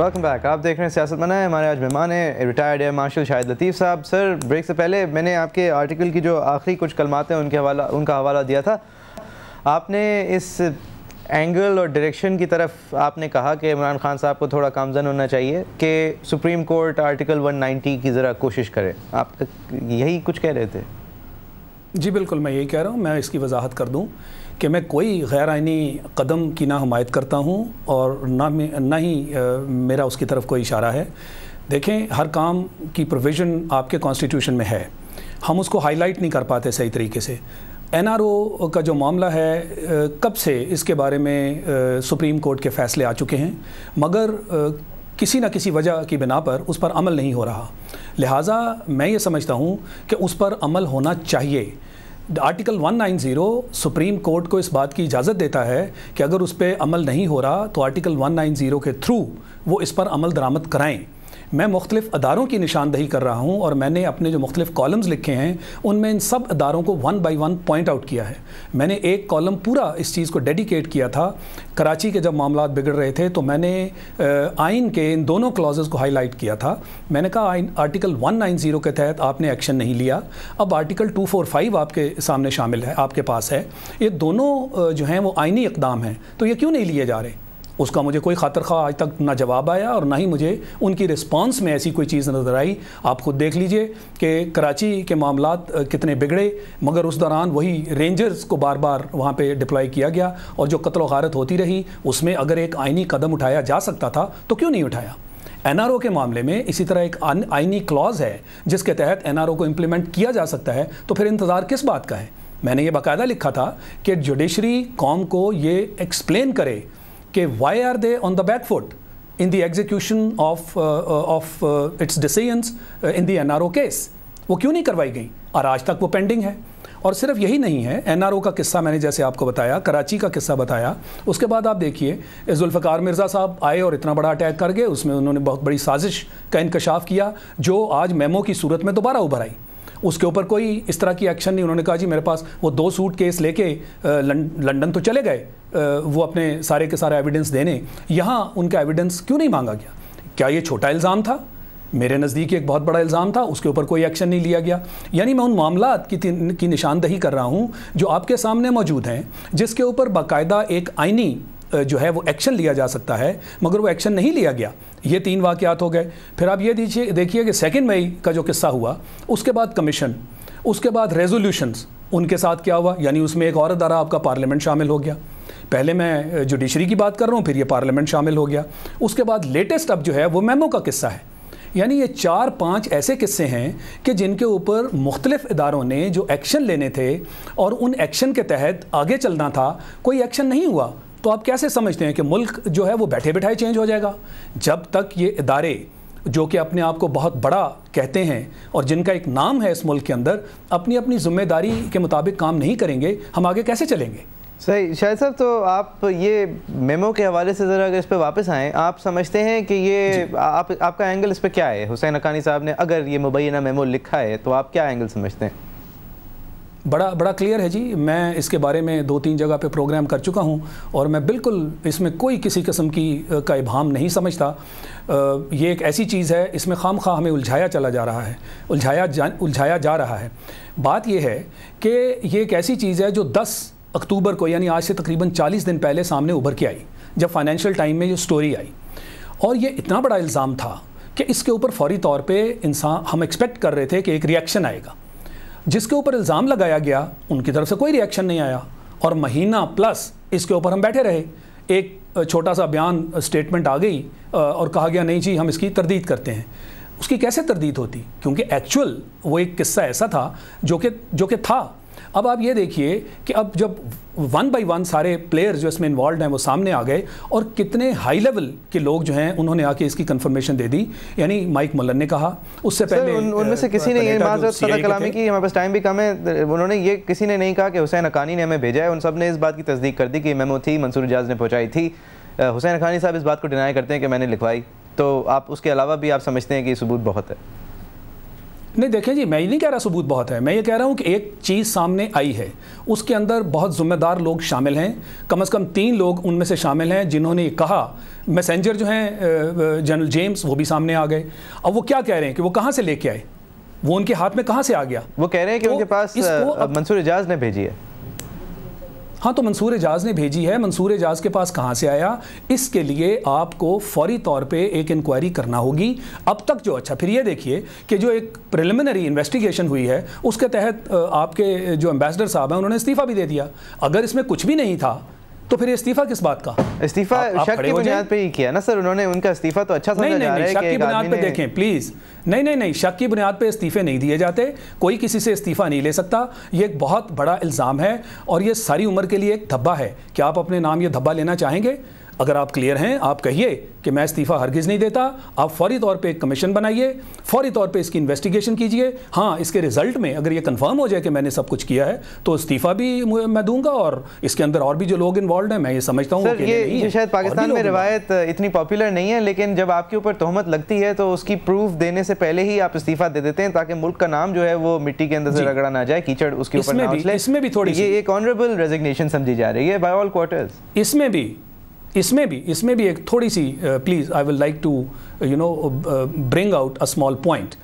welcome back आप देख रहे हैं सियासत मना है हमारे आज मेहमान हैं retired air marshal Shahid Latif sahab sir break से पहले मैंने आपके आर्टिकल की जो आखिरी कुछ कलमात हैं उनके हवाला उनका हवाला दिया था आपने इस एंगल और डायरेक्शन की तरफ आपने कहा कि इमरान खान साहब को थोड़ा कामजन होना चाहिए कि सुप्रीम कोर्ट आर्टिकल वन की ज़रा कोशिश करें आप यही कुछ कह रहे थे जी बिल्कुल मैं यही कह रहा हूँ मैं इसकी वजाहत कर दूँ कि मैं कोई गैर आइनी कदम की ना हमायत करता हूँ और ना ना ही मेरा उसकी तरफ कोई इशारा है देखें हर काम की प्रोविज़न आपके कॉन्स्टिट्यूशन में है हम उसको हाईलाइट नहीं कर पाते सही तरीके से एनआरओ का जो मामला है कब से इसके बारे में सुप्रीम कोर्ट के फ़ैसले आ चुके हैं मगर किसी न किसी वजह की बिना पर उस पर अमल नहीं हो रहा लिहाजा मैं ये समझता हूँ कि उस पर अमल होना चाहिए आर्टिकल 190 सुप्रीम कोर्ट को इस बात की इजाज़त देता है कि अगर उस पर अमल नहीं हो रहा तो आर्टिकल 190 के थ्रू वो इस पर अमल दरामद कराएं मैं मुख्तलिफ अदारों की निशानदही कर रहा हूँ और मैंने अपने जो मुख्तलिफ कॉलम्स लिखे हैं उनमें इन सब अदारों को one by one point out किया है मैंने एक कॉलम पूरा इस चीज़ को डेडिकेट किया था कराची के जब मामला बिगड़ रहे थे तो मैंने आइन के इन दोनों क्लाज़ को हाईलाइट किया था मैंने कहा आइन आर्टिकल जीरो के तहत आपने एक्शन नहीं लिया अब आर्टिकल टू फोर फाइव आपके सामने शामिल है आपके पास है ये दोनों जो हैं वो आइनी इकदाम हैं तो ये क्यों नहीं लिए जा रहे उसका मुझे कोई खातर खा आज तक ना जवाब आया और ना ही मुझे उनकी रिस्पांस में ऐसी कोई चीज़ नज़र आई आप खुद देख लीजिए कि कराची के मामला कितने बिगड़े मगर उस दौरान वही रेंजर्स को बार बार वहाँ पर डिप्लॉय किया गया और जो कत्ल वारत होती रही उसमें अगर एक आइनी कदम उठाया जा सकता था तो क्यों नहीं उठाया एन के मामले में इसी तरह एक आइनी क्लॉज है जिसके तहत एन को इम्प्लीमेंट किया जा सकता है तो फिर इंतज़ार किस बात का है मैंने ये बाकायदा लिखा था कि जुडिशरी कौम को ये एक्सप्लेन करे कि why are they on the back foot in the execution of of its uh, in uh, uh, decisions N R O case वो क्यों नहीं करवाई गई और आज तक वो पेंडिंग है और सिर्फ यही नहीं है एनआरओ का किस्सा मैंने जैसे आपको बताया कराची का किस्सा बताया उसके बाद आप देखिए जुल्फ़ार मिर्ज़ा साहब आए और इतना बड़ा अटैक कर गए उसमें उन्होंने बहुत बड़ी साजिश का इंकशाफ किया जो आज मेमो की सूरत में दोबारा उभर आई उसके ऊपर कोई इस तरह की एक्शन नहीं उन्होंने कहा जी मेरे पास वो दो सूट केस लेके लंदन तो चले गए वो अपने सारे के सारे एविडेंस देने यहाँ उनका एविडेंस क्यों नहीं मांगा गया क्या ये छोटा इल्ज़ाम था मेरे नज़दीक एक बहुत बड़ा इल्ज़ाम था उसके ऊपर कोई एक्शन नहीं लिया गया यानी मैं उन मामला की, की निशानदही कर रहा हूँ जो आपके सामने मौजूद हैं जिसके ऊपर बाकायदा एक आइनी जो है वो एक्शन लिया जा सकता है मगर वो एक्शन नहीं लिया गया ये तीन वाक़ात हो गए फिर आप ये दीजिए देखिए कि सेकेंड मई का जो किस्सा हुआ उसके बाद कमीशन उसके बाद रेजोल्यूशंस उनके साथ क्या हुआ यानी उसमें एक और अदारा आपका पार्लियामेंट शामिल हो गया पहले मैं जुडिशरी की बात कर रहा हूँ फिर ये पार्लियामेंट शामिल हो गया उसके बाद लेटेस्ट अब जो है वो मेमो का किस्सा है यानी ये चार पांच ऐसे किस्से हैं कि जिनके ऊपर मुख्तलिफ इदारों ने जो एक्शन लेने थे और उन एक्शन के तहत आगे चलना था कोई एक्शन नहीं हुआ तो आप कैसे समझते हैं कि मुल्क जो है वो बैठे बैठाए चेंज हो जाएगा जब तक ये इदारे जो कि अपने आप को बहुत बड़ा कहते हैं और जिनका एक नाम है इस मुल्क के अंदर अपनी अपनी जिम्मेदारी के मुताबिक काम नहीं करेंगे हम आगे कैसे चलेंगे सही शायद साहब तो आप ये मेमो के हवाले से ज़रा अगर इस पर वापस आएँ आप समझते हैं कि ये आप आपका एंगल इस पर क्या है हुसैन अकानी साहब ने अगर ये मुबैना मेमो लिखा है तो आप क्या एंगल समझते हैं बड़ा बड़ा क्लियर है जी मैं इसके बारे में दो तीन जगह पे प्रोग्राम कर चुका हूँ और मैं बिल्कुल इसमें कोई किसी किस्म की का इबाम नहीं समझता ये एक ऐसी चीज़ है इसमें खाम खा हमें उलझाया चला जा रहा है उलझाया जा उलझाया जा रहा है बात यह है कि ये एक ऐसी चीज़ है जो दस अक्टूबर को यानी आज से तकरीबन चालीस दिन पहले सामने उभर के आई जब फाइनेंशियल टाइम में ये स्टोरी आई और ये इतना बड़ा इल्ज़ाम था कि इसके ऊपर फौरी तौर पर इंसान हम एक्सपेक्ट कर रहे थे कि एक रिएक्शन आएगा जिसके ऊपर इल्ज़ाम लगाया गया उनकी तरफ से कोई रिएक्शन नहीं आया और महीना प्लस इसके ऊपर हम बैठे रहे एक छोटा सा बयान स्टेटमेंट आ गई और कहा गया नहीं जी हम इसकी तरदीद करते हैं उसकी कैसे तरदीद होती क्योंकि एक्चुअल वो एक किस्सा ऐसा था जो कि जो कि था अब आप ये देखिए कि अब जब वन बाई वन सारे प्लेयर्स जो इसमें इन्वॉल्व हैं वो सामने आ गए और कितने हाई लेवल के लोग जो हैं उन्होंने आके इसकी कंफर्मेशन दे दी यानी माइक मुलन ने कहा उससे पहले उनमें उन से किसी ने ये कलामी की हमारे पास टाइम भी कम है उन्होंने ये किसी ने नहीं कहा कि हुसैन अकानी ने हमें भेजा है उन सब ने इस बात की तस्दीक कर दी कि मेमो थी मंसूर एजाज ने पहुँचाई थी हुसैन अकानी साहब इस बात को डिनाई करते हैं कि मैंने लिखवाई तो आप उसके अलावा भी आप समझते हैं कि सबूत बहुत है नहीं देखिए जी मैं ये नहीं कह रहा सबूत बहुत है मैं ये कह रहा हूँ कि एक चीज़ सामने आई है उसके अंदर बहुत ज़िम्मेदार लोग शामिल हैं कम से कम तीन लोग उनमें से शामिल हैं जिन्होंने कहा मैसेंजर जो हैं जनरल जेम्स वो भी सामने आ गए अब वो क्या कह रहे हैं कि वो कहाँ से लेके आए वो उनके हाथ में कहाँ से आ गया वो कह रहे हैं कि तो उनके पास मंसूर एजाज ने भेजी है हाँ तो मंसूर एजाज ने भेजी है मंसूर एजाज के पास कहाँ से आया इसके लिए आपको फौरी तौर पे एक इंक्वायरी करना होगी अब तक जो अच्छा फिर ये देखिए कि जो एक प्रिलिमिनरी इन्वेस्टिगेशन हुई है उसके तहत आपके जो एम्बेसडर साहब हैं उन्होंने इस्तीफ़ा भी दे दिया अगर इसमें कुछ भी नहीं था तो फिर इस्तीफा किस बात का इस्तीफा शक की बुनियाद पे ही किया ना सर उन्होंने उनका इस्तीफा तो अच्छा समझा जा रहा है शक की बुनियाद पे देखें प्लीज नहीं नहीं नहीं शक की बुनियाद पे इस्तीफे नहीं दिए जाते कोई किसी से इस्तीफा नहीं ले सकता ये एक बहुत बड़ा इल्ज़ाम है और ये सारी उम्र के लिए एक धब्बा है क्या आप अपने नाम ये धब्बा लेना चाहेंगे अगर आप क्लियर हैं आप कहिए कि मैं इस्तीफ़ा हरगिज़ नहीं देता आप फौरी तौर पे एक कमीशन बनाइए फौरी तौर पे इसकी इन्वेस्टिगेशन कीजिए हाँ इसके रिजल्ट में अगर ये कंफर्म हो जाए कि मैंने सब कुछ किया है तो इस्तीफ़ा भी मैं दूंगा और इसके अंदर और भी जो लोग इन्वॉल्व हैं मैं ये समझता हूँ शायद पाकिस्तान में रिवायत इतनी पॉपुलर नहीं है लेकिन जब आपके ऊपर तोहमत लगती है तो उसकी प्रूफ देने से पहले ही आप इस्तीफ़ा दे देते हैं ताकि मुल्क का नाम जो है वो मिट्टी के अंदर से रगड़ा ना जाए कीचड़ उसके ऊपर इसमें भी थोड़ी ये एक ऑनरेबल रेजिग्नेशन समझी जा रही है बाय ऑल क्वार्टर्स इसमें भी इसमें भी इसमें भी एक थोड़ी सी please I will like to you know bring out a small point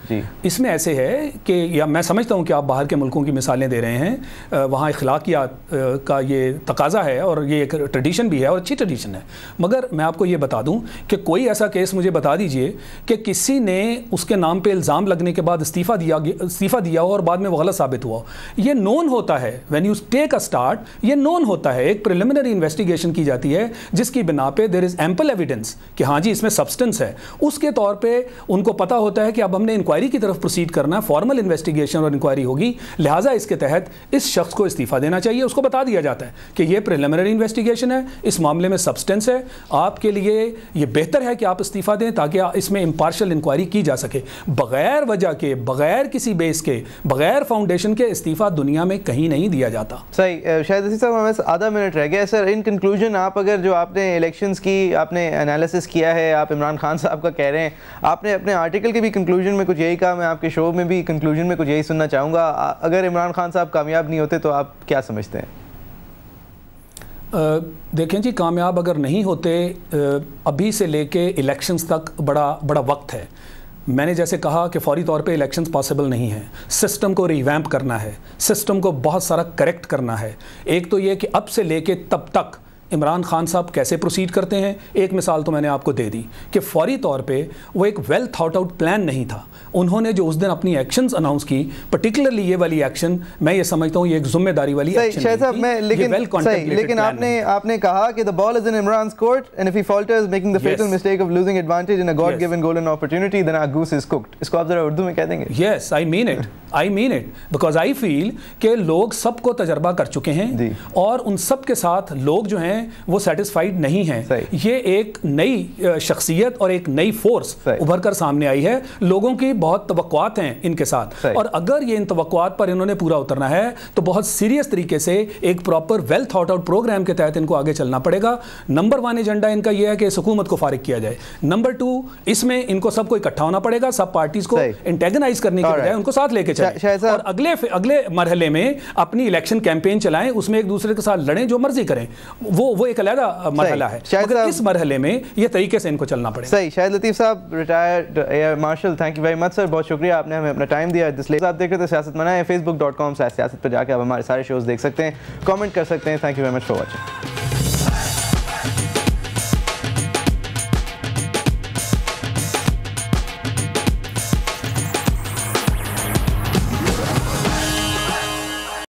इसमें ऐसे है कि या मैं समझता हूँ कि आप बाहर के मुल्कों की मिसालें दे रहे हैं वहाँ अखलाकियात का ये तकाजा है और ये एक ट्रेडिशन भी है और अच्छी ट्रेडिशन है मगर मैं आपको ये बता दूँ कि कोई ऐसा केस मुझे बता दीजिए कि किसी ने उसके नाम पर इल्ज़ाम लगने के बाद इस्तीफ़ा दिया इस्तीफ़ा दिया हो और बाद में वो गलत साबित हुआ ये नोन होता है when you take a start ये नोन होता है एक प्रिलिमिनरी इन्वेस्टिगेशन की जाती है जिसकी की बिना पे देर इज़ एम्पल एविडेंस कि हाँ जी इसमें सब्सटेंस है उसके तौर पे उनको पता होता है कि अब हमने इंक्वायरी की तरफ प्रोसीड करना है फॉर्मल इन्वेस्टिगेशन और इंक्वायरी होगी लिहाजा इसके तहत इस शख्स को इस्तीफा देना चाहिए उसको बता दिया जाता है कि ये प्रिलिमिनरी इन्वेस्टिगेशन है इस मामले में सब्सटेंस है आपके लिए ये बेहतर है कि आप इस्तीफा दें ताकि इसमें इम्पार्शल इंक्वायरी की जा सके बगैर वजह के बगैर किसी बेस के बगैर फाउंडेशन के इस्तीफा दुनिया में कहीं नहीं दिया जाता सही शायद आधा मिनट रह गया सर इन कंक्लूजन आप अगर जो आपने आपने इलेक्शंस की आपने एनालिसिस किया है आप इमरान खान साहब का कह रहे हैं आपने अपने आर्टिकल के भी कंक्लूजन में कुछ यही कहा मैं आपके शो में भी कंक्लूजन में कुछ यही सुनना चाहूँगा अगर इमरान खान साहब कामयाब नहीं होते तो आप क्या समझते हैं देखें जी कामयाब अगर नहीं होते अभी से लेके इलेक्शंस तक बड़ा बड़ा वक्त है मैंने जैसे कहा कि फौरी तौर पे इलेक्शंस पॉसिबल नहीं है सिस्टम को रिवैम्प करना है सिस्टम को बहुत सारा करेक्ट करना है एक तो ये कि अब से लेके तब तक इमरान खान साहब कैसे प्रोसीड करते हैं एक मिसाल तो मैंने आपको दे दी कि फौरी तौर पे वो एक वेल थाउट आउट प्लान नहीं था उन्होंने जो उस दिन अपनी एक्शंस अनाउंस की पर्टिकुलरली ये वाली एक्शन मैं ये समझता हूँ ये एक जिम्मेदारी वाली एक्शन लेकिन लेकिन आपने आपने कहा कि I mean it because I feel के लोग सबको तजर्बा कर चुके हैं और उन सब के साथ लोग जो हैं हैं वो सेटिस्फाइड नहीं हैं ये एक नई शख्सियत और एक नई फोर्स उभर कर सामने आई है लोगों की बहुत तवक्वात हैं इनके साथ और अगर ये इन तवक्वात पर इन्होंने पूरा उतरना है तो बहुत सीरियस तरीके से एक proper well thought out programme के तहत इनको आगे चलना पड़ेगा नंबर वन एजेंडा इनका यह है कि इस हुकूमत को फारिग किया जाए नंबर टू इसमें इनको सबको इकट्ठा होना पड़ेगा सब पार्टीज को इंटेगनाइज करने के बजाय उनको साथ लेके चले और अगले अगले मरहले में अपनी इलेक्शन कैंपेन चलाएं उसमें एक दूसरे के साथ लड़ें जो मर्जी करें वो वो एक अलहदा मरहला है इस मरहले में यह तरीके से इनको चलना पड़े सही शायद लतीफ़ साहब retired air marshal thank you very much sir बहुत शुक्रिया आपने हमें अपना टाइम दिया इसलिए आप देख रहे थे सियासत मनाए फेसबुक डॉट कॉम सियासत पर जाकर आप हमारे सारे शोज़ देख सकते हैं कॉमेंट कर सकते हैं thank you very much for watching